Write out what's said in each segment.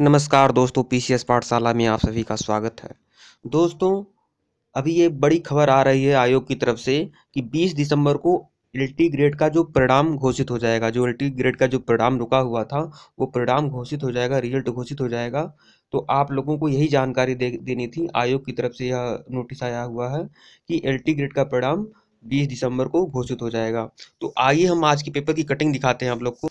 नमस्कार दोस्तों पीसीएस पाठशाला में आप सभी का स्वागत है दोस्तों अभी ये बड़ी खबर आ रही है आयोग की तरफ से कि 20 दिसंबर को एल्टी ग्रेड का जो परिणाम घोषित हो जाएगा जो एल्टी ग्रेड का जो परिणाम रुका हुआ था वो परिणाम घोषित हो जाएगा रिजल्ट घोषित हो जाएगा तो आप लोगों को यही जानकारी दे देनी थी आयोग की तरफ से यह नोटिस आया हुआ है कि एल्टी ग्रेड का परिणाम बीस दिसंबर को घोषित हो जाएगा तो आइए हम आज के पेपर की कटिंग दिखाते हैं आप लोग को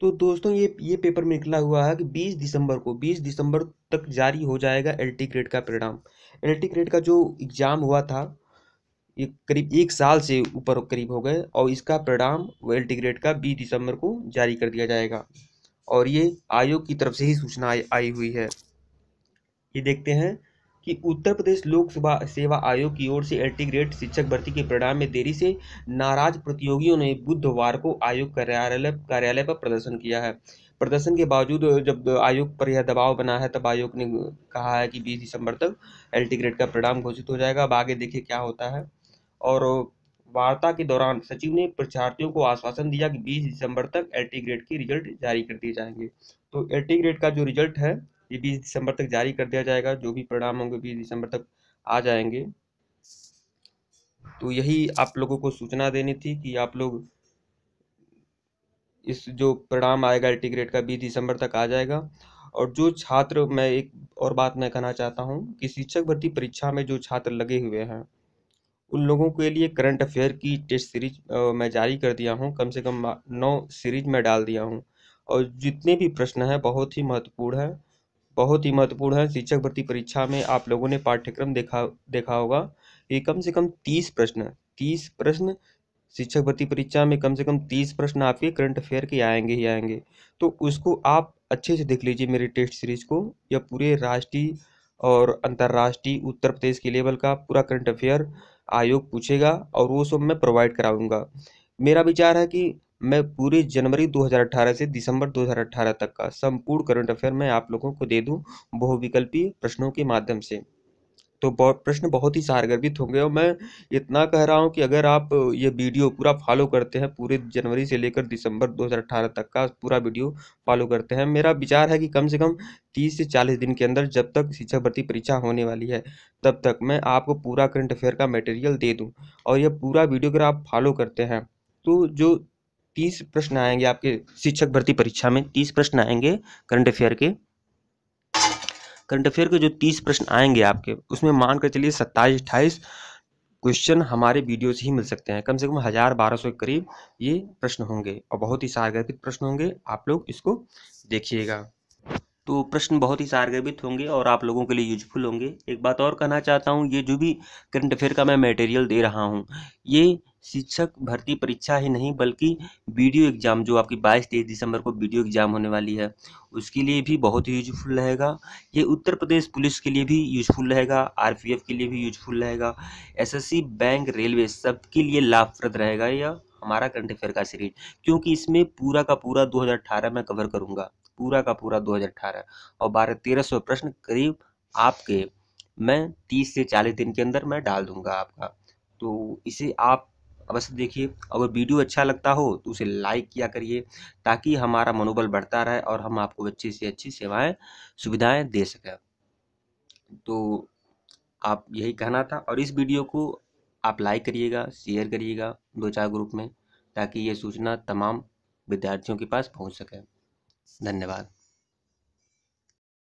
तो दोस्तों ये ये पेपर में निकला हुआ है कि 20 दिसंबर को 20 दिसंबर तक जारी हो जाएगा एल ग्रेड का परिणाम एल ग्रेड का जो एग्ज़ाम हुआ था ये करीब एक साल से ऊपर करीब हो गए और इसका परिणाम वो एल ग्रेड का 20 दिसंबर को जारी कर दिया जाएगा और ये आयोग की तरफ से ही सूचना आई हुई है ये देखते हैं कि उत्तर प्रदेश लोक सेवा आयोग की ओर से एल्टी ग्रेड शिक्षक भर्ती के परिणाम में देरी से नाराज प्रतियोगियों ने बुधवार को आयोग कार्यालय कार्यालय पर प्रदर्शन किया है प्रदर्शन के बावजूद जब आयोग पर यह दबाव बना है तब आयोग ने कहा है कि 20 दिसंबर तक एल्टी ग्रेड का परिणाम घोषित हो जाएगा अब आगे देखिए क्या होता है और वार्ता के दौरान सचिव ने परीक्षार्थियों को आश्वासन दिया कि 20 दिसंबर तक एल्टी ग्रेड के रिजल्ट जारी कर दिए जाएंगे तो एल्टी ग्रेड का जो रिजल्ट है ये बीस दिसंबर तक जारी कर दिया जाएगा जो भी परिणाम होंगे बीस दिसंबर तक आ जाएंगे तो यही आप लोगों को सूचना देनी थी कि आप लोग इस जो परिणाम आएगा इंटीग्रेट का बीस दिसंबर तक आ जाएगा और जो छात्र मैं एक और बात मैं कहना चाहता हूँ कि शिक्षक भर्ती परीक्षा में जो छात्र लगे हुए हैं उन लोगों के लिए करंट अफेयर की टेस्ट सीरीज मैं जारी कर दिया हूँ कम से कम नौ सीरीज में डाल दिया हूँ और जितने भी प्रश्न हैं बहुत ही महत्वपूर्ण है बहुत ही महत्वपूर्ण है शिक्षक भर्ती परीक्षा में आप लोगों ने पाठ्यक्रम देखा देखा होगा कि कम से कम तीस प्रश्न तीस प्रश्न शिक्षक भर्ती परीक्षा में कम से कम तीस प्रश्न आपके करंट अफेयर के आएंगे ही आएंगे तो उसको आप अच्छे से देख लीजिए मेरे टेस्ट सीरीज को या पूरे राष्ट्रीय और अंतर्राष्ट्रीय उत्तर प्रदेश के लेवल का पूरा करंट अफेयर आयोग पूछेगा और वो सब मैं प्रोवाइड कराऊंगा मेरा विचार है कि मैं पूरी जनवरी 2018 से दिसंबर 2018 तक का संपूर्ण करंट अफेयर मैं आप लोगों को दे दूँ बहुविकल्पीय प्रश्नों के माध्यम से तो प्रश्न बहुत ही सारगर्भित होंगे और मैं इतना कह रहा हूँ कि अगर आप ये वीडियो पूरा फॉलो करते हैं पूरे जनवरी से लेकर दिसंबर 2018 तक का पूरा वीडियो फॉलो करते हैं मेरा विचार है कि कम से कम 30 से 40 दिन के अंदर जब तक शिक्षक भर्ती परीक्षा होने वाली है तब तक मैं आपको पूरा करंट अफेयर का मटेरियल दे दूँ और यह पूरा वीडियो अगर आप फॉलो करते हैं तो जो तीस प्रश्न आएंगे आपके शिक्षक भर्ती परीक्षा में तीस प्रश्न आएंगे करंट अफेयर के करंट अफेयर के जो तीस प्रश्न आएंगे आपके उसमें मान कर चलिए सत्ताईस अट्ठाईस क्वेश्चन हमारे वीडियो से ही मिल सकते हैं कम से कम हज़ार बारह सौ के करीब ये प्रश्न होंगे और बहुत ही सारगर्भित प्रश्न होंगे आप लोग इसको देखिएगा तो प्रश्न बहुत ही सारगर्भित होंगे और आप लोगों के लिए यूजफुल होंगे एक बात और कहना चाहता हूँ ये जो भी करंट अफेयर का मैं मटेरियल दे रहा हूँ ये शिक्षक भर्ती परीक्षा ही नहीं बल्कि वीडियो एग्ज़ाम जो आपकी 22 तेईस दिसंबर को वीडियो एग्ज़ाम होने वाली है उसके लिए भी बहुत ही यूजफुल रहेगा ये उत्तर प्रदेश पुलिस के लिए भी यूजफुल रहेगा आर के लिए भी यूजफुल रहेगा एस बैंक रेलवे सबके लिए लाभप्रद रहेगा यह हमारा करंट अफेयर का सीरीज क्योंकि इसमें पूरा का पूरा दो में कवर करूँगा पूरा का पूरा 2018 और बारह तेरह सौ प्रश्न करीब आपके मैं तीस से चालीस दिन के अंदर मैं डाल दूंगा आपका तो इसे आप अवश्य देखिए अगर वीडियो अच्छा लगता हो तो उसे लाइक किया करिए ताकि हमारा मनोबल बढ़ता रहे और हम आपको अच्छे से अच्छी सेवाएं सुविधाएं दे सकें तो आप यही कहना था और इस वीडियो को आप लाइक करिएगा शेयर करिएगा दो चार ग्रुप में ताकि ये सूचना तमाम विद्यार्थियों के पास पहुंच सके धन्यवाद